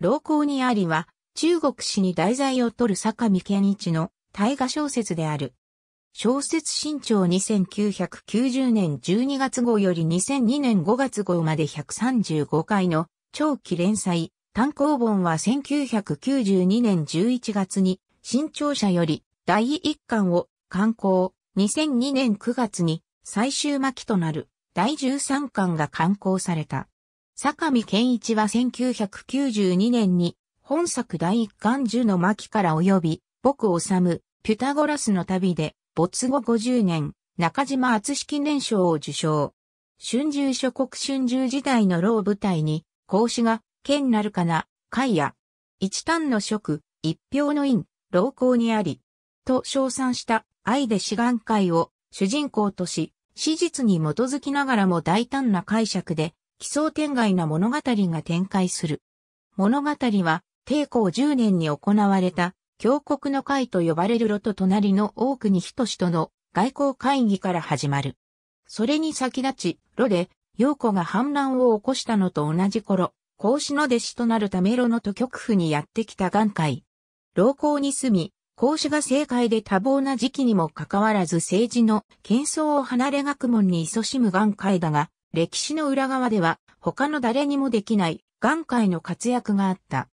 老公にありは、中国史に題材を取る坂見健一の大河小説である。小説新潮2990年12月号より2002年5月号まで135回の長期連載単行本は1992年11月に新潮社より第1巻を刊行2002年9月に最終巻となる第13巻が刊行された。坂見健一は1992年に本作第一巻樹の巻から及び、僕治む、ピュタゴラスの旅で、没後50年、中島厚式年賞を受賞。春秋諸国春秋時代の老舞台に、孔子が、剣なるかな、海や、一端の職、一票の因、老公にあり、と称賛した愛で志願会を主人公とし、史実に基づきながらも大胆な解釈で奇想天外な物語が展開する。物語は、帝公10年に行われた、峡谷の会と呼ばれる炉と隣の多くに等しとの外交会議から始まる。それに先立ち、炉で、陽子が反乱を起こしたのと同じ頃、孔子の弟子となるため炉の都局府にやってきた眼界。老校に住み、孔子が政界で多忙な時期にもかかわらず政治の喧騒を離れ学問に勤しむ眼界だが、歴史の裏側では他の誰にもできない眼界の活躍があった。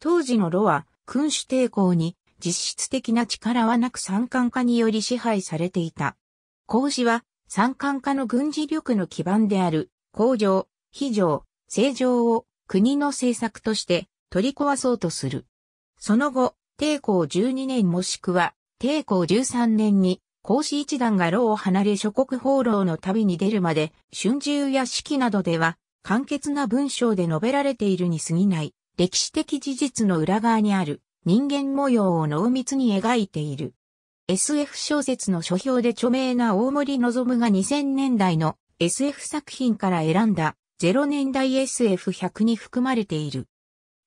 当時のロは君主抵抗に実質的な力はなく三冠化により支配されていた。孔子は三冠化の軍事力の基盤である工場、非常、正常を国の政策として取り壊そうとする。その後、抵抗12年もしくは抵抗13年に孔子一団が牢を離れ諸国放浪の旅に出るまで、春秋や四季などでは、簡潔な文章で述べられているに過ぎない、歴史的事実の裏側にある、人間模様を濃密に描いている。SF 小説の書評で著名な大森望が2000年代の SF 作品から選んだ0年代 SF100 に含まれている。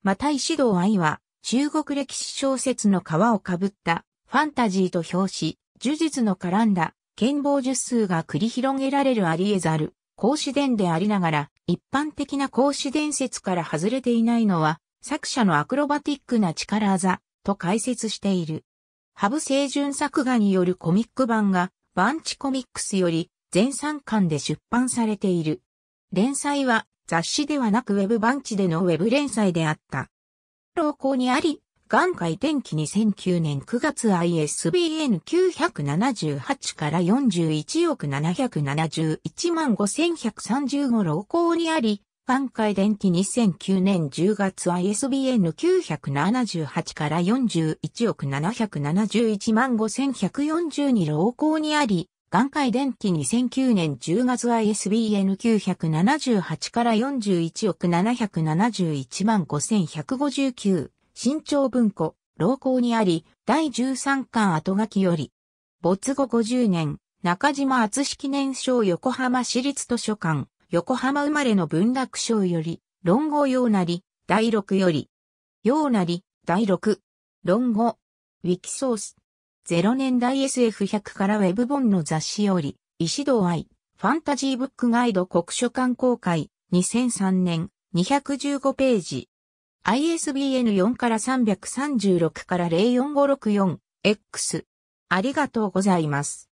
また石道愛は中国歴史小説の皮を被ったファンタジーと表紙、呪術の絡んだ、剣謀術数が繰り広げられるあり得ざる、孔子伝でありながら、一般的な孔子伝説から外れていないのは、作者のアクロバティックな力技、と解説している。ハブ清純作画によるコミック版が、バンチコミックスより、全3巻で出版されている。連載は、雑誌ではなくウェブバンチでのウェブ連載であった。老後にあり、眼界天気2009年9月 ISBN 978から41億771万5130号老行にあり、眼界電気2009年10月 ISBN 978から41億771万5142老行にあり、眼界電気2009年10月 ISBN 978から41億771万5159新潮文庫、老校にあり、第13巻後書きより、没後50年、中島厚記念賞横浜市立図書館、横浜生まれの文楽賞より、論語用なり、第6より、用なり、第6、論語、ウィキソース、0年代 SF100 からウェブ本の雑誌より、石堂愛、ファンタジーブックガイド国書館公開、2003年、215ページ。ISBN4 から336から04564 X。ありがとうございます。